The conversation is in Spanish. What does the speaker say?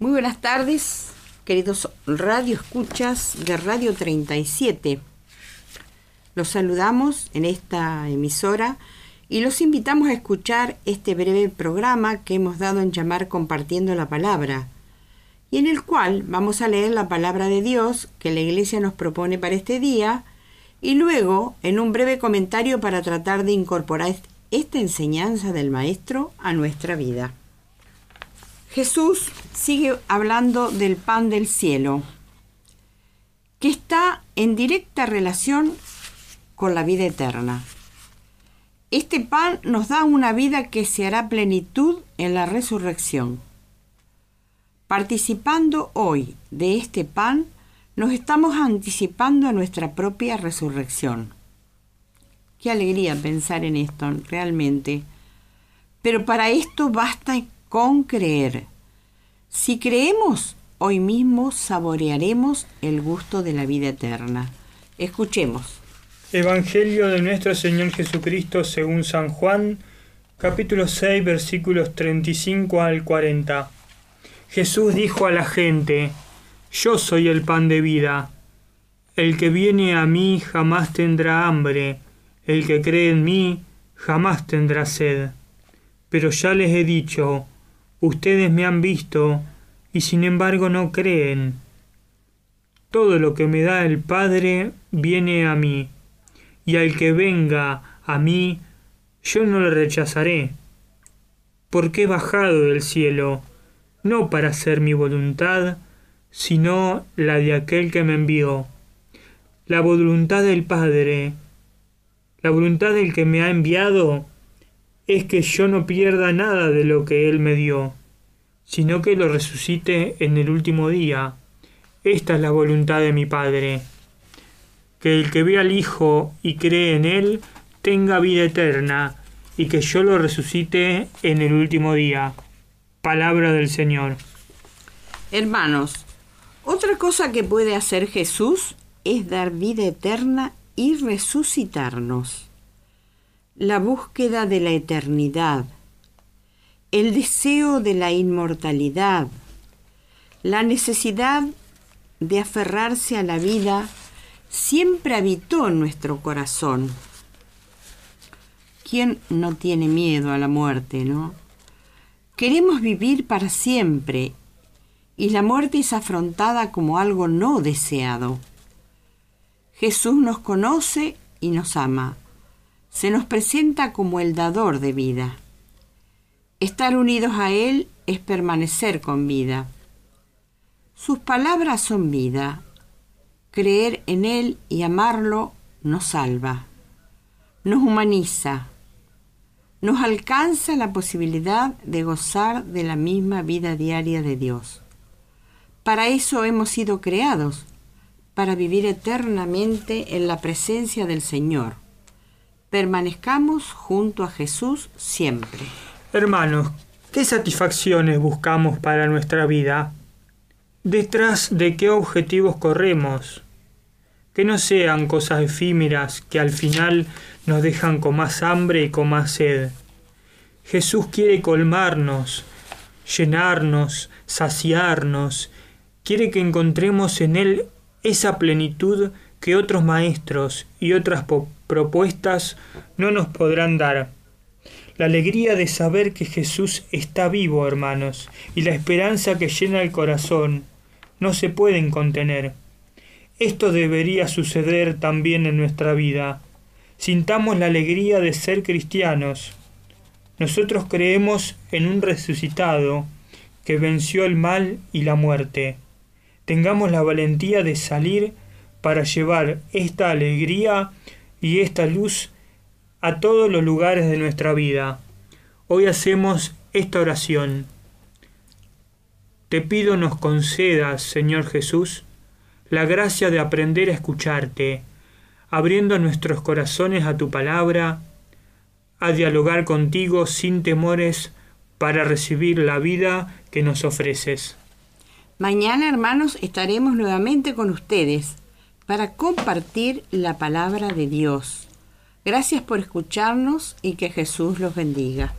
Muy buenas tardes, queridos radio escuchas de Radio 37. Los saludamos en esta emisora y los invitamos a escuchar este breve programa que hemos dado en llamar Compartiendo la Palabra, y en el cual vamos a leer la palabra de Dios que la Iglesia nos propone para este día, y luego en un breve comentario para tratar de incorporar esta enseñanza del Maestro a nuestra vida. Jesús sigue hablando del pan del cielo, que está en directa relación con la vida eterna. Este pan nos da una vida que se hará plenitud en la resurrección. Participando hoy de este pan, nos estamos anticipando a nuestra propia resurrección. Qué alegría pensar en esto realmente. Pero para esto basta con creer si creemos, hoy mismo saborearemos el gusto de la vida eterna. Escuchemos. Evangelio de nuestro Señor Jesucristo según San Juan, capítulo 6, versículos 35 al 40. Jesús dijo a la gente, Yo soy el pan de vida. El que viene a mí jamás tendrá hambre, el que cree en mí jamás tendrá sed. Pero ya les he dicho, Ustedes me han visto y sin embargo no creen. Todo lo que me da el Padre viene a mí, y al que venga a mí, yo no le rechazaré. Porque he bajado del cielo, no para hacer mi voluntad, sino la de aquel que me envió. La voluntad del Padre, la voluntad del que me ha enviado es que yo no pierda nada de lo que Él me dio, sino que lo resucite en el último día. Esta es la voluntad de mi Padre. Que el que ve al Hijo y cree en Él tenga vida eterna, y que yo lo resucite en el último día. Palabra del Señor. Hermanos, otra cosa que puede hacer Jesús es dar vida eterna y resucitarnos la búsqueda de la eternidad, el deseo de la inmortalidad, la necesidad de aferrarse a la vida siempre habitó en nuestro corazón. ¿Quién no tiene miedo a la muerte, no? Queremos vivir para siempre y la muerte es afrontada como algo no deseado. Jesús nos conoce y nos ama se nos presenta como el dador de vida. Estar unidos a Él es permanecer con vida. Sus palabras son vida. Creer en Él y amarlo nos salva, nos humaniza, nos alcanza la posibilidad de gozar de la misma vida diaria de Dios. Para eso hemos sido creados, para vivir eternamente en la presencia del Señor permanezcamos junto a Jesús siempre. Hermanos, ¿qué satisfacciones buscamos para nuestra vida? ¿Detrás de qué objetivos corremos? Que no sean cosas efímeras que al final nos dejan con más hambre y con más sed. Jesús quiere colmarnos, llenarnos, saciarnos, quiere que encontremos en Él esa plenitud que otros maestros y otras propuestas no nos podrán dar. La alegría de saber que Jesús está vivo, hermanos, y la esperanza que llena el corazón, no se pueden contener. Esto debería suceder también en nuestra vida. Sintamos la alegría de ser cristianos. Nosotros creemos en un resucitado que venció el mal y la muerte. Tengamos la valentía de salir para llevar esta alegría y esta luz a todos los lugares de nuestra vida. Hoy hacemos esta oración. Te pido nos concedas, Señor Jesús, la gracia de aprender a escucharte, abriendo nuestros corazones a tu palabra, a dialogar contigo sin temores para recibir la vida que nos ofreces. Mañana, hermanos, estaremos nuevamente con ustedes para compartir la palabra de Dios. Gracias por escucharnos y que Jesús los bendiga.